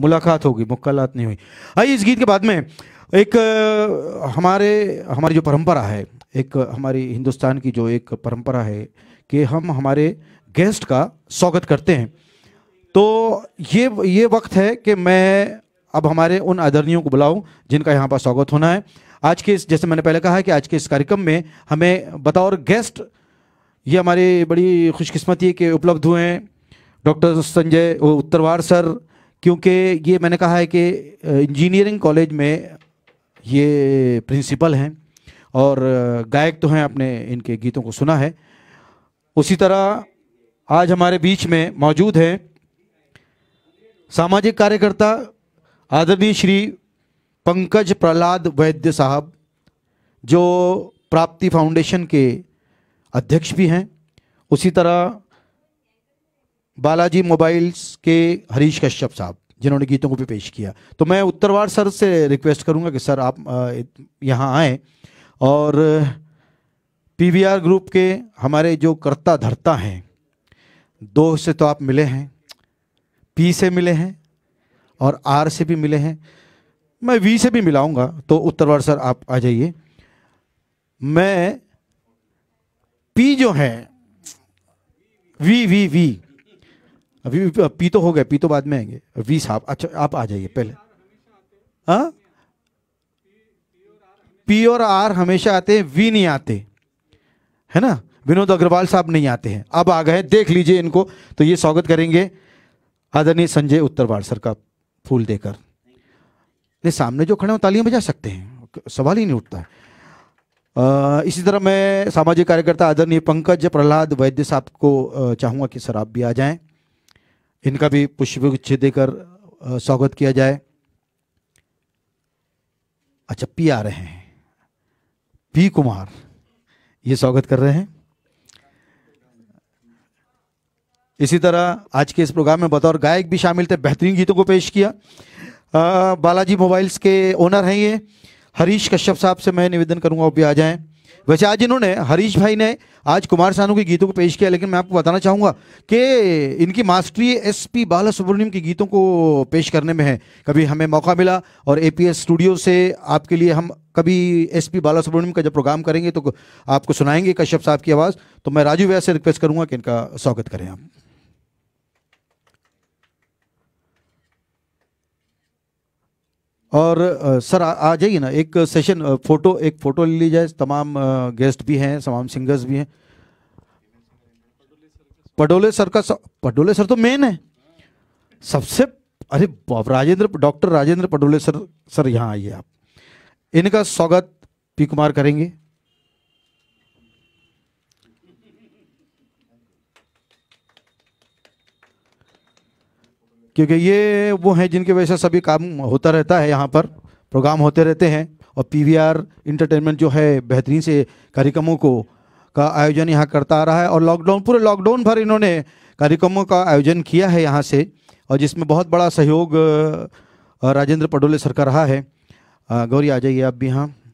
मुलाकात होगी मुक्लात नहीं हुई आइए इस गीत के बाद में एक हमारे हमारी जो परंपरा है एक हमारी हिंदुस्तान की जो एक परंपरा है कि हम हमारे गेस्ट का स्वागत करते हैं तो ये ये वक्त है कि मैं अब हमारे उन आदरणियों को बुलाऊं जिनका यहाँ पर स्वागत होना है आज के इस जैसे मैंने पहले कहा कि आज के इस कार्यक्रम में हमें बतौर गेस्ट ये हमारी बड़ी खुशकिस्मती के उपलब्ध हुए हैं डॉक्टर संजय उत्तरवार सर क्योंकि ये मैंने कहा है कि इंजीनियरिंग कॉलेज में ये प्रिंसिपल हैं और गायक तो हैं आपने इनके गीतों को सुना है उसी तरह आज हमारे बीच में मौजूद हैं सामाजिक कार्यकर्ता आदरणीय श्री पंकज प्रहलाद वैद्य साहब जो प्राप्ति फाउंडेशन के अध्यक्ष भी हैं उसी तरह बालाजी मोबाइल्स के हरीश कश्यप साहब जिन्होंने गीतों को भी पेश किया तो मैं उत्तरवार सर से रिक्वेस्ट करूंगा कि सर आप यहाँ आएँ और पीवीआर ग्रुप के हमारे जो कर्ता धरता हैं दो से तो आप मिले हैं पी से मिले हैं और आर से भी मिले हैं मैं वी से भी मिलाऊंगा तो उत्तरवार सर आप आ जाइए मैं पी जो है वी वी वी अभी पी तो हो गए पी तो बाद में आएंगे वी साहब अच्छा आप आ जाइए पहले हाँ पी और आर हमेशा आते हैं वी नहीं आते है ना विनोद अग्रवाल साहब नहीं आते हैं अब आ गए देख लीजिए इनको तो ये स्वागत करेंगे आदरणीय संजय उत्तरवाड़ सर का फूल देकर नहीं सामने जो खड़े हो तालियां बजा सकते हैं सवाल ही नहीं उठता है इसी तरह मैं सामाजिक कार्यकर्ता आदरणीय पंकज प्रहलाद वैद्य साहब को चाहूँगा कि सर आप भी आ जाएं इनका भी पुष्पगुच्छ देकर स्वागत किया जाए अच्छा पी आ रहे हैं पी कुमार ये स्वागत कर रहे हैं इसी तरह आज के इस प्रोग्राम में बतौर गायक भी शामिल थे बेहतरीन गीतों को पेश किया आ, बालाजी मोबाइल्स के ओनर हैं ये हरीश कश्यप साहब से मैं निवेदन करूंगा वो भी आ जाएं वैसे आज इन्होंने हरीश भाई ने आज कुमार सानू के गीतों को पेश किया लेकिन मैं आपको बताना चाहूँगा कि इनकी mastery S P Bala Subrahmanyam के गीतों को पेश करने में है कभी हमें मौका मिला और ए पी एस स्टूडियो से आपके लिए हम कभी एस पी बाला सुब्रमण्यम का जब प्रोग्राम करेंगे तो आपको सुनाएंगे कश्यप साहब की आवाज़ तो मैं राजू व्यास से रिक्वेस्ट करूँगा कि इनका स्वागत करें आप और सर आ, आ जाइए ना एक सेशन फोटो एक फोटो ले ली जाए तमाम गेस्ट भी हैं तमाम सिंगर्स भी हैं पडोले सर का पडोले सर तो मेन है सबसे अरे Rajendra doctor Rajendra Padole sir sir यहाँ आइए आप इनका स्वागत पी कुमार करेंगे क्योंकि ये वो हैं जिनकी वजह से सभी काम होता रहता है यहाँ पर प्रोग्राम होते रहते हैं और पी इंटरटेनमेंट जो है बेहतरीन से कार्यक्रमों को का आयोजन यहाँ करता आ रहा है और लॉकडाउन पूरे लॉकडाउन भर इन्होंने कार्यक्रमों का आयोजन किया है यहाँ से और जिसमें बहुत बड़ा सहयोग राजेंद्र पडोले सर का रहा है गौरी आ जाइए आप भी यहाँ